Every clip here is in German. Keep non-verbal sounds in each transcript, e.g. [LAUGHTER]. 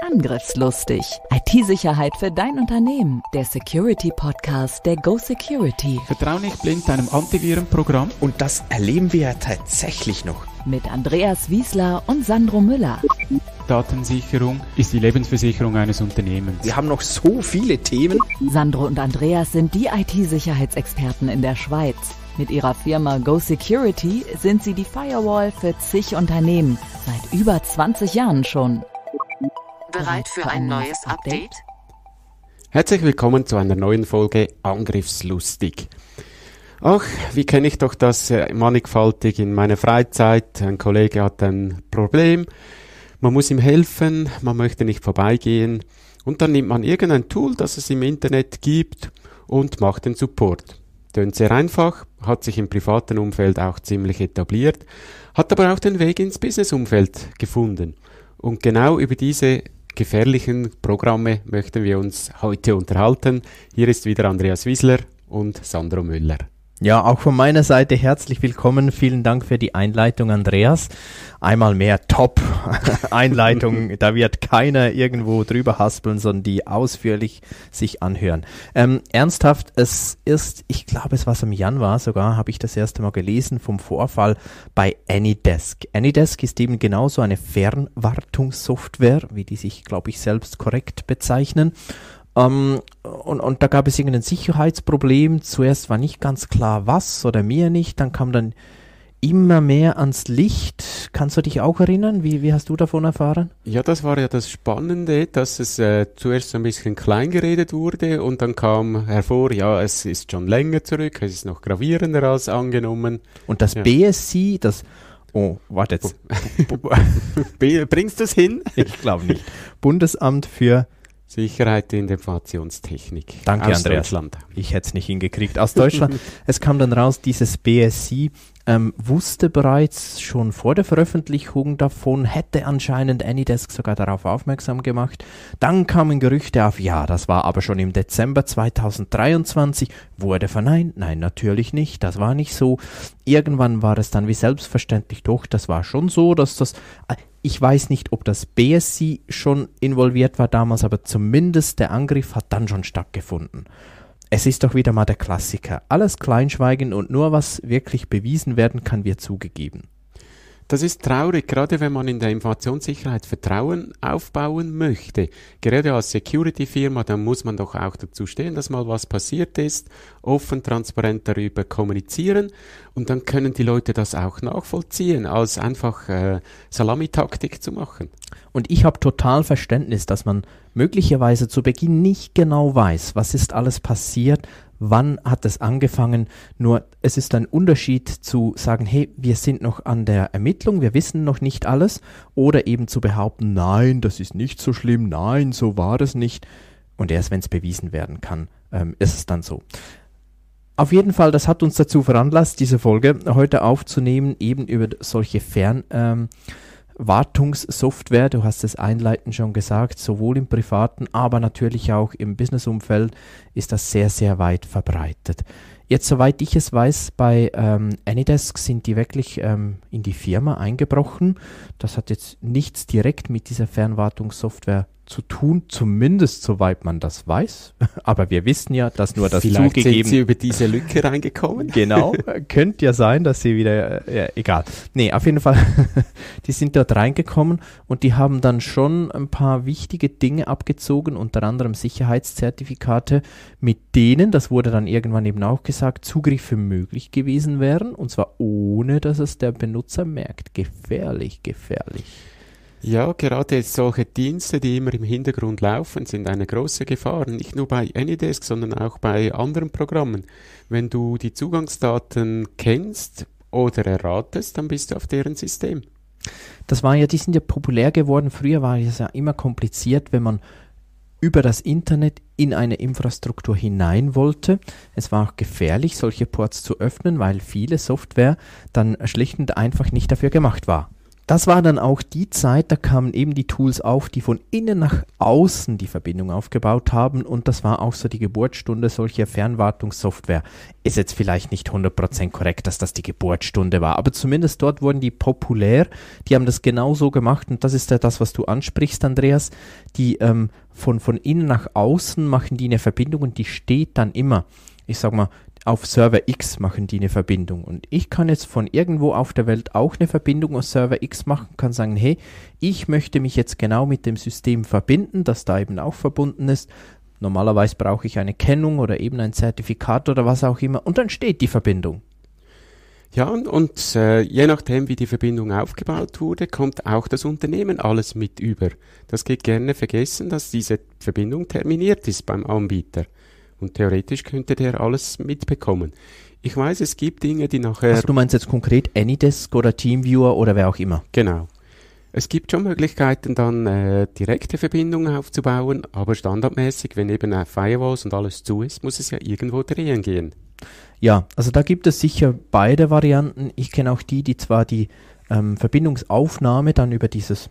Angriffslustig. IT-Sicherheit für dein Unternehmen. Der Security-Podcast der Go Security. Vertrau nicht blind deinem Antivirenprogramm. Und das erleben wir ja tatsächlich noch. Mit Andreas Wiesler und Sandro Müller. Datensicherung ist die Lebensversicherung eines Unternehmens. Wir haben noch so viele Themen. Sandro und Andreas sind die IT-Sicherheitsexperten in der Schweiz. Mit ihrer Firma Go Security sind sie die Firewall für zig Unternehmen. Seit über 20 Jahren schon. Bereit für ein neues Update? Herzlich willkommen zu einer neuen Folge Angriffslustig. Ach, wie kenne ich doch das mannigfaltig in meiner Freizeit? Ein Kollege hat ein Problem, man muss ihm helfen, man möchte nicht vorbeigehen und dann nimmt man irgendein Tool, das es im Internet gibt und macht den Support. Tönt sehr einfach, hat sich im privaten Umfeld auch ziemlich etabliert, hat aber auch den Weg ins Business-Umfeld gefunden. Und genau über diese gefährlichen Programme möchten wir uns heute unterhalten. Hier ist wieder Andreas Wiesler und Sandro Müller. Ja, auch von meiner Seite herzlich willkommen. Vielen Dank für die Einleitung, Andreas. Einmal mehr top [LAUGHS] Einleitung. da wird keiner irgendwo drüber haspeln, sondern die ausführlich sich anhören. Ähm, ernsthaft, es ist, ich glaube, es war es im Januar sogar, habe ich das erste Mal gelesen vom Vorfall bei AnyDesk. AnyDesk ist eben genauso eine Fernwartungssoftware, wie die sich, glaube ich, selbst korrekt bezeichnen. Ähm, und, und da gab es irgendein Sicherheitsproblem. Zuerst war nicht ganz klar, was oder mir nicht. Dann kam dann immer mehr ans Licht. Kannst du dich auch erinnern? Wie, wie hast du davon erfahren? Ja, das war ja das Spannende, dass es äh, zuerst ein bisschen klein geredet wurde und dann kam hervor, ja, es ist schon länger zurück, es ist noch gravierender als angenommen. Und das ja. BSC, das Oh, warte jetzt. [LAUGHS] [LAUGHS] Bringst du es hin? Ich glaube nicht. Bundesamt für Sicherheit in der Informationstechnik. Danke, aus Andreas. Deutschland. Ich hätte es nicht hingekriegt. Aus Deutschland. [LAUGHS] es kam dann raus, dieses BSI ähm, wusste bereits schon vor der Veröffentlichung davon, hätte anscheinend Anydesk sogar darauf aufmerksam gemacht. Dann kamen Gerüchte auf, ja, das war aber schon im Dezember 2023, wurde verneint. Nein, natürlich nicht, das war nicht so. Irgendwann war es dann wie selbstverständlich, doch, das war schon so, dass das äh, ich weiß nicht, ob das BSC schon involviert war damals, aber zumindest der Angriff hat dann schon stattgefunden. Es ist doch wieder mal der Klassiker. Alles kleinschweigen und nur was wirklich bewiesen werden kann, wird zugegeben. Das ist traurig, gerade wenn man in der Informationssicherheit Vertrauen aufbauen möchte. Gerade als Security-Firma, dann muss man doch auch dazu stehen, dass mal was passiert ist, offen, transparent darüber kommunizieren und dann können die Leute das auch nachvollziehen, als einfach äh, Salamitaktik zu machen. Und ich habe total Verständnis, dass man möglicherweise zu Beginn nicht genau weiß, was ist alles passiert, wann hat das angefangen. Nur es ist ein Unterschied zu sagen, hey, wir sind noch an der Ermittlung, wir wissen noch nicht alles, oder eben zu behaupten, nein, das ist nicht so schlimm, nein, so war das nicht. Und erst wenn es bewiesen werden kann, ähm, ist es dann so. Auf jeden Fall, das hat uns dazu veranlasst, diese Folge heute aufzunehmen, eben über solche Fern. Ähm, Wartungssoftware, du hast es einleitend schon gesagt, sowohl im privaten, aber natürlich auch im Businessumfeld ist das sehr, sehr weit verbreitet. Jetzt, soweit ich es weiß, bei ähm, Anydesk sind die wirklich ähm, in die Firma eingebrochen. Das hat jetzt nichts direkt mit dieser Fernwartungssoftware zu tun, zumindest soweit man das weiß. [LAUGHS] Aber wir wissen ja, dass nur das Vielleicht zugegeben. Sind Sie über diese Lücke reingekommen? [LAUGHS] genau, [LAUGHS] könnte ja sein, dass Sie wieder, äh, ja, egal. Nee, auf jeden Fall, die sind dort reingekommen und die haben dann schon ein paar wichtige Dinge abgezogen, unter anderem Sicherheitszertifikate, mit denen, das wurde dann irgendwann eben auch gesagt, Zugriffe möglich gewesen wären und zwar ohne, dass es der Benutzer merkt. Gefährlich, gefährlich. Ja, gerade solche Dienste, die immer im Hintergrund laufen, sind eine große Gefahr. Nicht nur bei Anydesk, sondern auch bei anderen Programmen. Wenn du die Zugangsdaten kennst oder erratest, dann bist du auf deren System. Das war ja, die sind ja populär geworden. Früher war es ja immer kompliziert, wenn man über das Internet in eine Infrastruktur hinein wollte. Es war auch gefährlich, solche Ports zu öffnen, weil viele Software dann schlicht und einfach nicht dafür gemacht war. Das war dann auch die Zeit, da kamen eben die Tools auf, die von innen nach außen die Verbindung aufgebaut haben und das war auch so die Geburtsstunde solcher Fernwartungssoftware. Ist jetzt vielleicht nicht 100% korrekt, dass das die Geburtsstunde war, aber zumindest dort wurden die populär, die haben das genau so gemacht und das ist ja das, was du ansprichst, Andreas, die ähm, von, von innen nach außen machen die eine Verbindung und die steht dann immer ich sag mal, auf Server X machen die eine Verbindung. Und ich kann jetzt von irgendwo auf der Welt auch eine Verbindung aus Server X machen, kann sagen, hey, ich möchte mich jetzt genau mit dem System verbinden, das da eben auch verbunden ist. Normalerweise brauche ich eine Kennung oder eben ein Zertifikat oder was auch immer. Und dann steht die Verbindung. Ja, und, und äh, je nachdem, wie die Verbindung aufgebaut wurde, kommt auch das Unternehmen alles mit über. Das geht gerne vergessen, dass diese Verbindung terminiert ist beim Anbieter. Und theoretisch könnte der alles mitbekommen. Ich weiß, es gibt Dinge, die nachher. Also du meinst jetzt konkret Anydesk oder Teamviewer oder wer auch immer? Genau. Es gibt schon Möglichkeiten, dann äh, direkte Verbindungen aufzubauen, aber standardmäßig, wenn eben äh, Firewalls und alles zu ist, muss es ja irgendwo drehen gehen. Ja, also da gibt es sicher beide Varianten. Ich kenne auch die, die zwar die ähm, Verbindungsaufnahme dann über dieses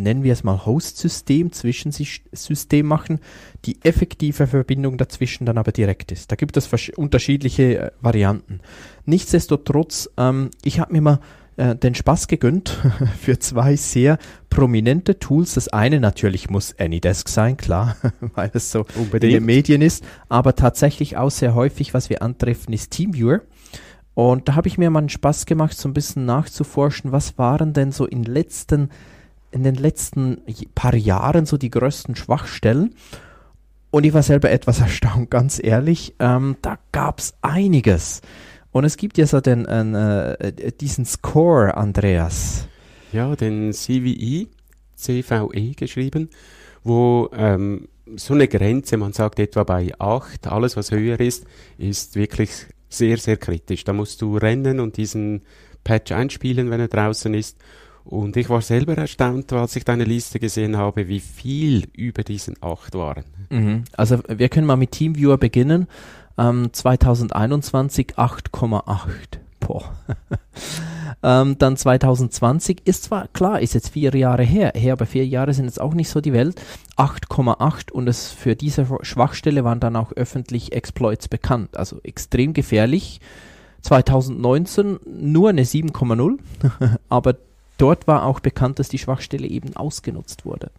nennen wir es mal Host-System, Zwischensystem machen, die effektive Verbindung dazwischen dann aber direkt ist. Da gibt es unterschiedliche äh, Varianten. Nichtsdestotrotz, ähm, ich habe mir mal äh, den Spaß gegönnt [LAUGHS] für zwei sehr prominente Tools. Das eine natürlich muss AnyDesk sein, klar, [LAUGHS] weil es so Unbedingt. in den Medien ist. Aber tatsächlich auch sehr häufig, was wir antreffen, ist TeamViewer. Und da habe ich mir mal einen Spaß gemacht, so ein bisschen nachzuforschen, was waren denn so in letzten Jahren in den letzten paar Jahren so die größten Schwachstellen. Und ich war selber etwas [LAUGHS] erstaunt, ganz ehrlich. Ähm, da gab es einiges. Und es gibt ja so den, äh, äh, diesen Score, Andreas. Ja, den CVI, e, CVE geschrieben, wo ähm, so eine Grenze, man sagt etwa bei 8, alles was höher ist, ist wirklich sehr, sehr kritisch. Da musst du rennen und diesen Patch einspielen, wenn er draußen ist. Und ich war selber erstaunt, als ich deine Liste gesehen habe, wie viel über diesen acht waren. Mhm. Also wir können mal mit TeamViewer beginnen. Ähm, 2021 8,8. [LAUGHS] ähm, dann 2020 ist zwar klar, ist jetzt vier Jahre her, her, aber vier Jahre sind jetzt auch nicht so die Welt. 8,8 und es für diese Schwachstelle waren dann auch öffentlich Exploits bekannt, also extrem gefährlich. 2019 nur eine 7,0, [LAUGHS] aber dort war auch bekannt, dass die Schwachstelle eben ausgenutzt wurde.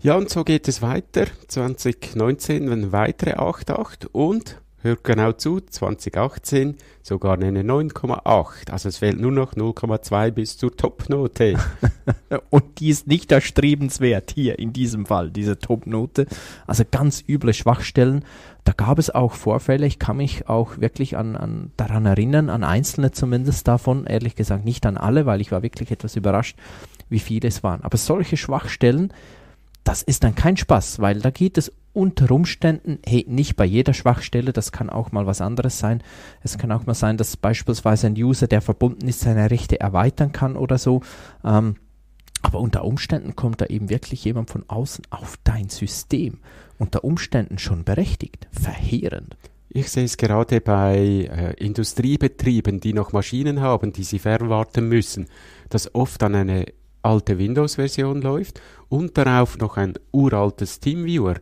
Ja, und so geht es weiter. 2019 werden weitere 8.8 und Hört genau zu, 2018 sogar eine 9,8. Also es fehlt nur noch 0,2 bis zur Topnote. [LAUGHS] Und die ist nicht erstrebenswert hier in diesem Fall, diese Topnote. Also ganz üble Schwachstellen. Da gab es auch Vorfälle, ich kann mich auch wirklich an, an, daran erinnern, an einzelne zumindest davon, ehrlich gesagt nicht an alle, weil ich war wirklich etwas überrascht, wie viele es waren. Aber solche Schwachstellen, das ist dann kein Spaß, weil da geht es unter Umständen, hey, nicht bei jeder Schwachstelle, das kann auch mal was anderes sein. Es kann auch mal sein, dass beispielsweise ein User, der verbunden ist, seine Rechte erweitern kann oder so. Ähm, aber unter Umständen kommt da eben wirklich jemand von außen auf dein System. Unter Umständen schon berechtigt. Verheerend. Ich sehe es gerade bei äh, Industriebetrieben, die noch Maschinen haben, die sie verwarten müssen, dass oft dann eine alte Windows-Version läuft und darauf noch ein uraltes TeamViewer.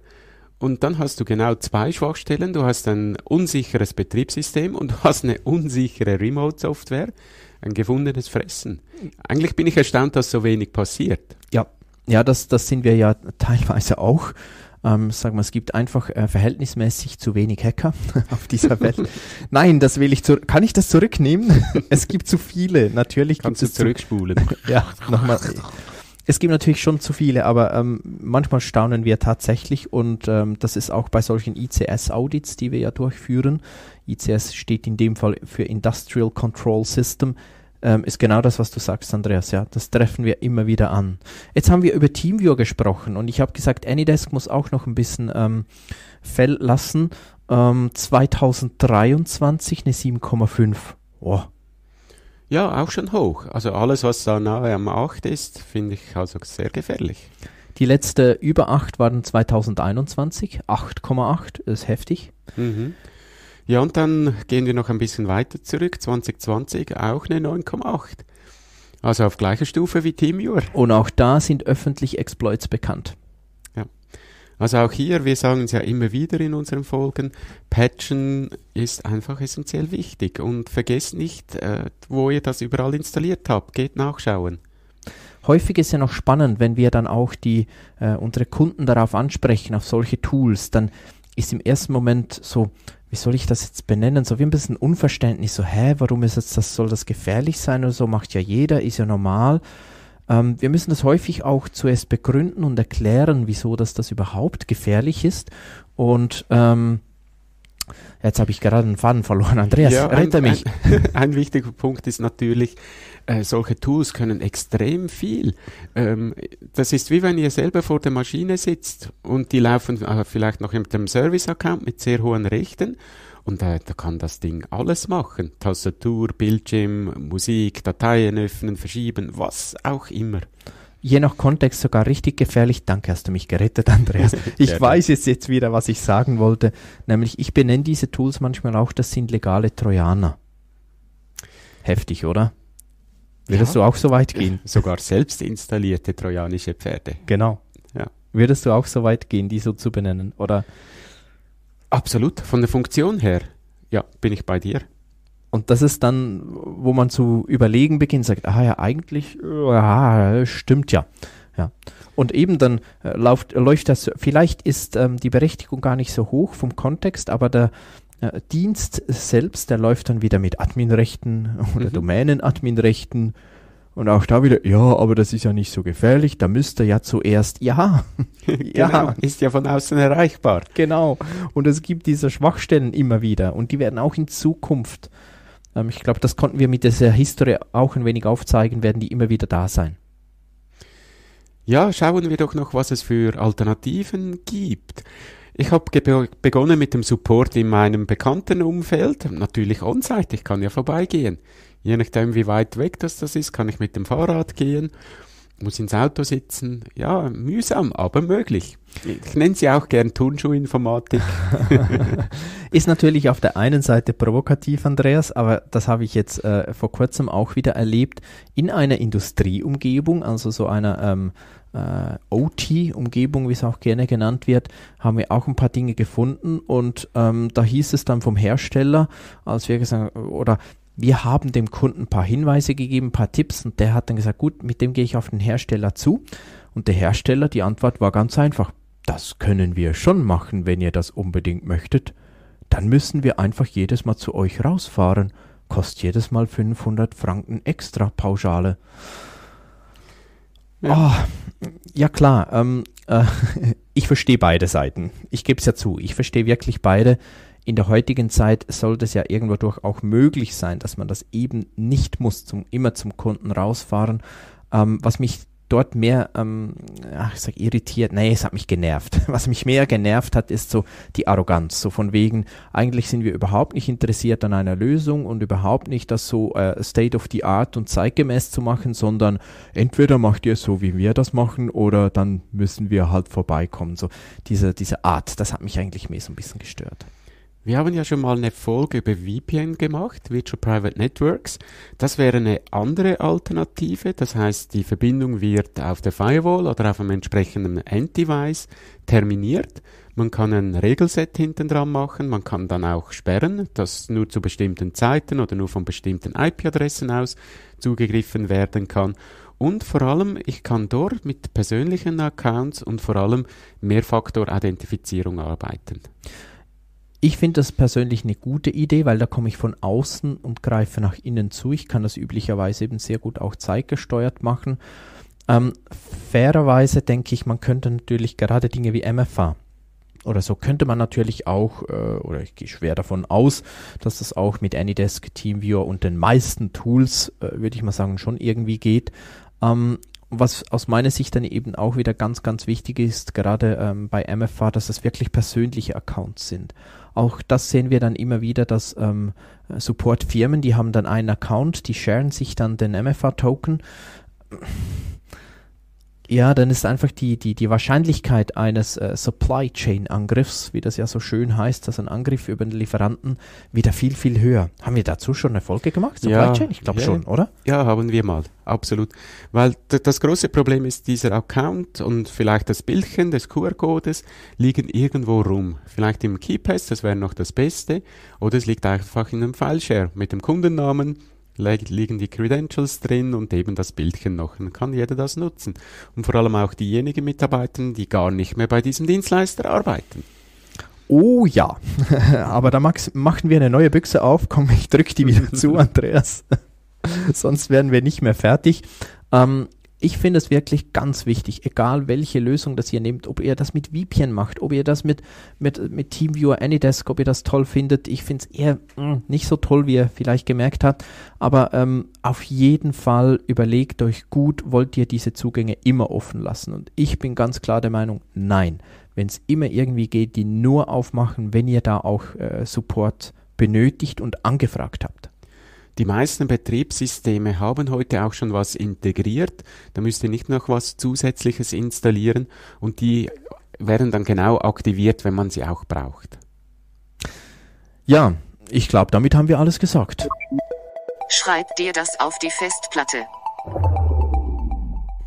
Und dann hast du genau zwei Schwachstellen. Du hast ein unsicheres Betriebssystem und du hast eine unsichere Remote-Software. Ein gefundenes Fressen. Eigentlich bin ich erstaunt, dass so wenig passiert. Ja, ja, das, das sind wir ja teilweise auch ähm, sag mal, es gibt einfach äh, verhältnismäßig zu wenig Hacker [LAUGHS] auf dieser Welt. Nein, das will ich zurück. Kann ich das zurücknehmen? [LAUGHS] es gibt zu viele, natürlich. Kannst gibt es zurückspulen. [LAUGHS] ja, nochmal. Es gibt natürlich schon zu viele, aber ähm, manchmal staunen wir tatsächlich und ähm, das ist auch bei solchen ICS-Audits, die wir ja durchführen. ICS steht in dem Fall für Industrial Control System ähm, ist genau das, was du sagst, Andreas. Ja, das treffen wir immer wieder an. Jetzt haben wir über TeamViewer gesprochen und ich habe gesagt, AnyDesk muss auch noch ein bisschen ähm, fell lassen. Ähm, 2023 eine 7,5. Oh. Ja, auch schon hoch. Also alles, was da nahe am 8 ist, finde ich also sehr gefährlich. Die letzte über 8 waren 2021, 8,8, ist heftig. Mhm. Ja, und dann gehen wir noch ein bisschen weiter zurück, 2020 auch eine 9,8. Also auf gleicher Stufe wie Timur. Und auch da sind öffentlich Exploits bekannt. Ja. Also auch hier, wir sagen es ja immer wieder in unseren Folgen, Patchen ist einfach essentiell wichtig und vergesst nicht, äh, wo ihr das überall installiert habt. Geht nachschauen. Häufig ist ja noch spannend, wenn wir dann auch die, äh, unsere Kunden darauf ansprechen, auf solche Tools, dann ist im ersten Moment so, wie soll ich das jetzt benennen? So wie ein bisschen Unverständnis, so, hä, warum ist jetzt das, soll das gefährlich sein oder so, macht ja jeder, ist ja normal. Ähm, wir müssen das häufig auch zuerst begründen und erklären, wieso dass das überhaupt gefährlich ist. Und ähm, jetzt habe ich gerade einen Faden verloren. [LAUGHS] Andreas, ja, rette mich. Ein, [LAUGHS] ein wichtiger Punkt ist natürlich, äh, solche Tools können extrem viel. Ähm, das ist wie wenn ihr selber vor der Maschine sitzt und die laufen äh, vielleicht noch mit dem Service-Account mit sehr hohen Rechten und äh, da kann das Ding alles machen. Tastatur, Bildschirm, Musik, Dateien öffnen, verschieben, was auch immer je nach Kontext sogar richtig gefährlich. Danke, hast du mich gerettet, Andreas. [LAUGHS] Ich weiß jetzt, jetzt wieder, was ich sagen wollte. Nämlich, ich benenne diese Tools manchmal auch, das sind legale Trojaner. Heftig, oder? Würdest ja. du auch so weit gehen? Sogar selbst installierte trojanische Pferde. Genau. Ja. Würdest du auch so weit gehen, die so zu benennen? Oder? Absolut, von der Funktion her. Ja, bin ich bei dir. Und das ist dann, wo man zu überlegen beginnt, sagt, ah ja, eigentlich, ja, äh, stimmt ja. ja. Und eben dann äh, läuft, läuft das, vielleicht ist ähm, die Berechtigung gar nicht so hoch vom Kontext, aber der, äh, Dienst selbst, der läuft dann wieder mit Adminrechten [LAUGHS] oder mhm. Domänen-Adminrechten. Und auch da wieder, ja, aber das ist ja nicht so gefährlich, da müsste ja zuerst, ja, [LAUGHS] ja, genau, ist ja von außen erreichbar. Genau. Und es gibt diese Schwachstellen immer wieder und die werden auch in Zukunft, ähm, ich glaube, das konnten wir mit dieser Historie auch ein wenig aufzeigen, werden die immer wieder da sein. Ja, schauen wir doch noch, was es für Alternativen gibt. Ich habe begonnen mit dem Support in meinem bekannten Umfeld, natürlich on-site, ich kann ja vorbeigehen. Je nachdem, wie weit weg das, das ist, kann ich mit dem Fahrrad gehen, muss ins Auto sitzen. Ja, mühsam, aber möglich. Ich nenne sie auch gern Turnschuhinformatik. [LAUGHS] [LAUGHS] ist natürlich auf der einen Seite provokativ, Andreas, aber das habe ich jetzt äh, vor kurzem auch wieder erlebt, in einer Industrieumgebung, also so einer... Ähm, äh, OT-Umgebung, wie es auch gerne genannt wird, haben wir auch ein paar Dinge gefunden und ähm, da hieß es dann vom Hersteller, als wir gesagt oder wir haben dem Kunden ein paar Hinweise gegeben, ein paar Tipps und der hat dann gesagt, gut, mit dem gehe ich auf den Hersteller zu und der Hersteller, die Antwort war ganz einfach, das können wir schon machen, wenn ihr das unbedingt möchtet. Dann müssen wir einfach jedes Mal zu euch rausfahren, kostet jedes Mal 500 Franken extra Pauschale. Ja, oh, ja klar. Ähm, äh, [LAUGHS] ich verstehe beide Seiten. Ich gebe es ja zu. Ich verstehe wirklich beide. In der heutigen Zeit sollte es ja irgendwo durch auch möglich sein, dass man das eben nicht muss, zum, immer zum Kunden rausfahren. Ähm, was mich dort mehr, ähm, ach, ich sag irritiert, nee, es hat mich genervt. [LAUGHS] Was mich mehr genervt hat, ist so die Arroganz. So von wegen, eigentlich sind wir überhaupt nicht interessiert an einer Lösung und überhaupt nicht, das so äh, State of the Art und zeitgemäß zu machen, sondern entweder macht ihr es so, wie wir das machen, oder dann müssen wir halt vorbeikommen. So diese, diese Art, das hat mich eigentlich mehr so ein bisschen gestört. Wir haben ja schon mal eine Folge über VPN gemacht, Virtual Private Networks. Das wäre eine andere Alternative. Das heißt, die Verbindung wird auf der Firewall oder auf einem entsprechenden Enddevice terminiert. Man kann ein Regelset hinten dran machen. Man kann dann auch sperren, dass nur zu bestimmten Zeiten oder nur von bestimmten IP-Adressen aus zugegriffen werden kann. Und vor allem, ich kann dort mit persönlichen Accounts und vor allem Mehrfaktor-Identifizierung arbeiten. Ich finde das persönlich eine gute Idee, weil da komme ich von außen und greife nach innen zu. Ich kann das üblicherweise eben sehr gut auch zeitgesteuert machen. Ähm, fairerweise denke ich, man könnte natürlich gerade Dinge wie MFA oder so könnte man natürlich auch, äh, oder ich gehe schwer davon aus, dass das auch mit Anydesk, TeamViewer und den meisten Tools, äh, würde ich mal sagen, schon irgendwie geht. Ähm, was aus meiner Sicht dann eben auch wieder ganz, ganz wichtig ist, gerade ähm, bei MFA, dass das wirklich persönliche Accounts sind. Auch das sehen wir dann immer wieder, dass ähm, Support-Firmen, die haben dann einen Account, die sharen sich dann den MFA-Token ja, dann ist einfach die, die, die Wahrscheinlichkeit eines äh, Supply Chain Angriffs, wie das ja so schön heißt, dass ein Angriff über den Lieferanten wieder viel, viel höher. Haben wir dazu schon Erfolge gemacht? Supply ja, Chain? Ich glaube ja, schon, oder? Ja, haben wir mal. Absolut. Weil das große Problem ist, dieser Account und vielleicht das Bildchen des QR-Codes liegen irgendwo rum. Vielleicht im Keypass, das wäre noch das Beste. Oder es liegt einfach in einem Fileshare mit dem Kundennamen liegen die Credentials drin und eben das Bildchen noch. Dann kann jeder das nutzen. Und vor allem auch diejenigen Mitarbeiter, die gar nicht mehr bei diesem Dienstleister arbeiten. Oh ja, [LAUGHS] aber da machen wir eine neue Büchse auf. Komm, ich drück die wieder [LAUGHS] zu, Andreas. [LAUGHS] Sonst werden wir nicht mehr fertig. Ähm, ich finde es wirklich ganz wichtig, egal welche Lösung das ihr nehmt, ob ihr das mit VPN macht, ob ihr das mit, mit, mit TeamViewer Anydesk, ob ihr das toll findet. Ich finde es eher mh, mm, nicht so toll, wie ihr vielleicht gemerkt habt. Aber ähm, auf jeden Fall überlegt euch gut, wollt ihr diese Zugänge immer offen lassen? Und ich bin ganz klar der Meinung, nein. Wenn es immer irgendwie geht, die nur aufmachen, wenn ihr da auch äh, Support benötigt und angefragt habt. Die meisten Betriebssysteme haben heute auch schon was integriert. Da müsst ihr nicht noch was Zusätzliches installieren und die werden dann genau aktiviert, wenn man sie auch braucht. Ja, ich glaube, damit haben wir alles gesagt. Schreib dir das auf die Festplatte.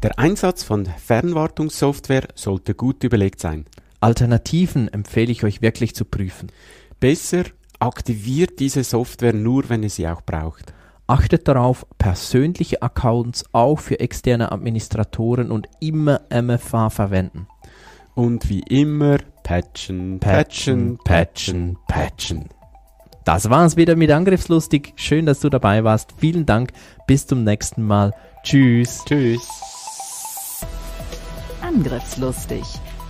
Der Einsatz von Fernwartungssoftware sollte gut überlegt sein. Alternativen empfehle ich euch wirklich zu prüfen. Besser aktiviert diese Software nur, wenn ihr sie auch braucht. Achtet darauf, persönliche Accounts auch für externe Administratoren und immer MFA verwenden. Und wie immer, patchen, patchen, patchen, patchen. Das war's wieder mit Angriffslustig. Schön, dass du dabei warst. Vielen Dank. Bis zum nächsten Mal. Tschüss. Tschüss. Angriffslustig.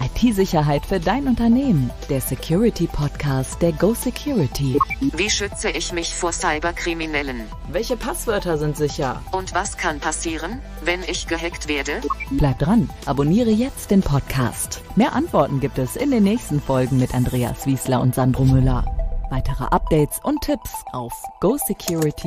IT-Sicherheit für dein Unternehmen. Der Security-Podcast der Go Security. Wie schütze ich mich vor Cyberkriminellen? Welche Passwörter sind sicher? Und was kann passieren, wenn ich gehackt werde? Bleib dran, abonniere jetzt den Podcast. Mehr Antworten gibt es in den nächsten Folgen mit Andreas Wiesler und Sandro Müller. Weitere Updates und Tipps auf gosecurity.ch.